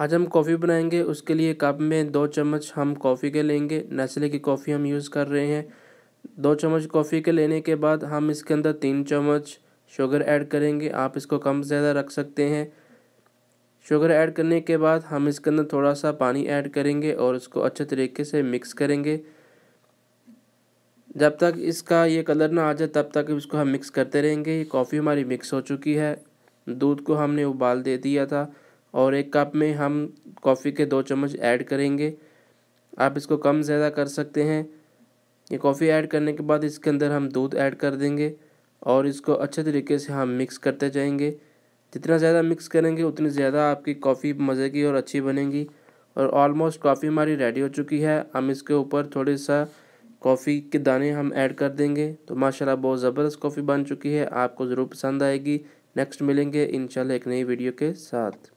आज हम कॉफ़ी बनाएंगे उसके लिए कप में दो चम्मच हम कॉफ़ी के लेंगे नेस्ले की कॉफ़ी हम यूज़ कर रहे हैं दो चम्मच कॉफ़ी के लेने के बाद हम इसके अंदर तीन चम्मच शुगर ऐड करेंगे आप इसको कम ज़्यादा रख सकते हैं शुगर ऐड करने के बाद हम इसके अंदर थोड़ा सा पानी ऐड करेंगे और उसको अच्छे तरीके से मिक्स करेंगे जब तक इसका ये कलर ना आ जाए तब तक इसको हम मिक्स करते रहेंगे कॉफ़ी हमारी मिक्स हो चुकी है दूध को हमने उबाल दे दिया था और एक कप में हम कॉफ़ी के दो चम्मच ऐड करेंगे आप इसको कम ज़्यादा कर सकते हैं ये कॉफ़ी ऐड करने के बाद इसके अंदर हम दूध ऐड कर देंगे और इसको अच्छे तरीके से हम मिक्स करते जाएंगे जितना ज़्यादा मिक्स करेंगे उतनी ज़्यादा आपकी कॉफ़ी मज़े की और अच्छी बनेगी और ऑलमोस्ट कॉफ़ी हमारी रेडी हो चुकी है हम इसके ऊपर थोड़े सा कॉफ़ी के दाने हम ऐड कर देंगे तो माशाल्लाह बहुत ज़बरदस्त कॉफ़ी बन चुकी है आपको ज़रूर पसंद आएगी नेक्स्ट मिलेंगे इंशाल्लाह एक नई वीडियो के साथ